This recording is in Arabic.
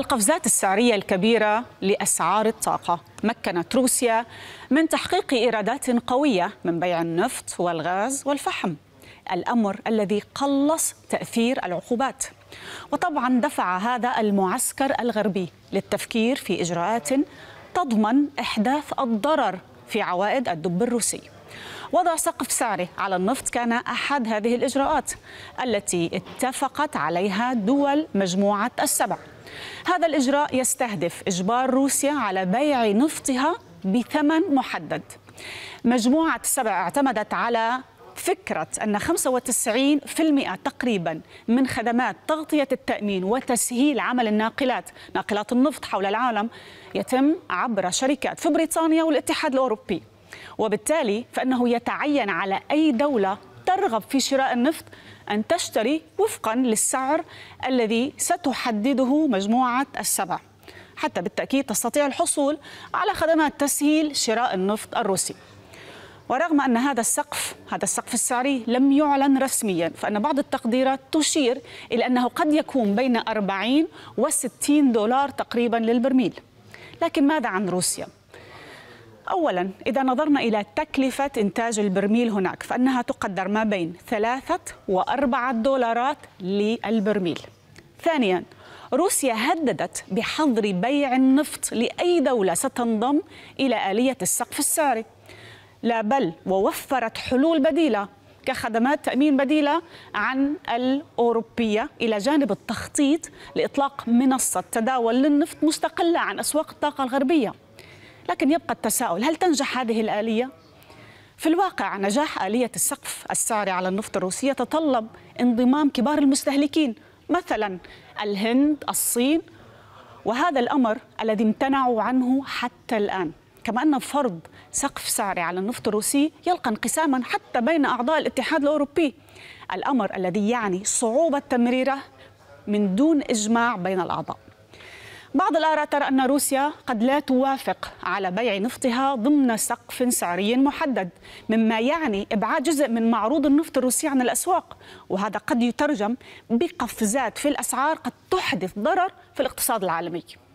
القفزات السعرية الكبيرة لأسعار الطاقة مكنت روسيا من تحقيق إيرادات قوية من بيع النفط والغاز والفحم الأمر الذي قلص تأثير العقوبات وطبعا دفع هذا المعسكر الغربي للتفكير في إجراءات تضمن إحداث الضرر في عوائد الدب الروسي وضع سقف سعره على النفط كان أحد هذه الإجراءات التي اتفقت عليها دول مجموعة السبع هذا الإجراء يستهدف إجبار روسيا على بيع نفطها بثمن محدد مجموعة سبع اعتمدت على فكرة أن 95% تقريبا من خدمات تغطية التأمين وتسهيل عمل الناقلات ناقلات النفط حول العالم يتم عبر شركات في بريطانيا والاتحاد الأوروبي وبالتالي فإنه يتعين على أي دولة ترغب في شراء النفط أن تشتري وفقا للسعر الذي ستحدده مجموعة السبع حتى بالتأكيد تستطيع الحصول على خدمات تسهيل شراء النفط الروسي ورغم أن هذا السقف هذا السقف السعري لم يعلن رسميا فأن بعض التقديرات تشير إلى أنه قد يكون بين 40 و 60 دولار تقريبا للبرميل لكن ماذا عن روسيا؟ أولا إذا نظرنا إلى تكلفة إنتاج البرميل هناك فإنها تقدر ما بين ثلاثة وأربعة دولارات للبرميل ثانيا روسيا هددت بحظر بيع النفط لأي دولة ستنضم إلى آلية السقف السعري لا بل ووفرت حلول بديلة كخدمات تأمين بديلة عن الأوروبية إلى جانب التخطيط لإطلاق منصة تداول للنفط مستقلة عن أسواق الطاقة الغربية لكن يبقى التساؤل هل تنجح هذه الآلية؟ في الواقع نجاح آلية السقف السعري على النفط الروسي يتطلب انضمام كبار المستهلكين مثلا الهند، الصين وهذا الأمر الذي امتنعوا عنه حتى الآن كما أن فرض سقف سعري على النفط الروسي يلقى انقساما حتى بين أعضاء الاتحاد الأوروبي الأمر الذي يعني صعوبة تمريره من دون إجماع بين الأعضاء بعض الآراء ترى أن روسيا قد لا توافق على بيع نفطها ضمن سقف سعري محدد مما يعني إبعاد جزء من معروض النفط الروسي عن الأسواق وهذا قد يترجم بقفزات في الأسعار قد تحدث ضرر في الاقتصاد العالمي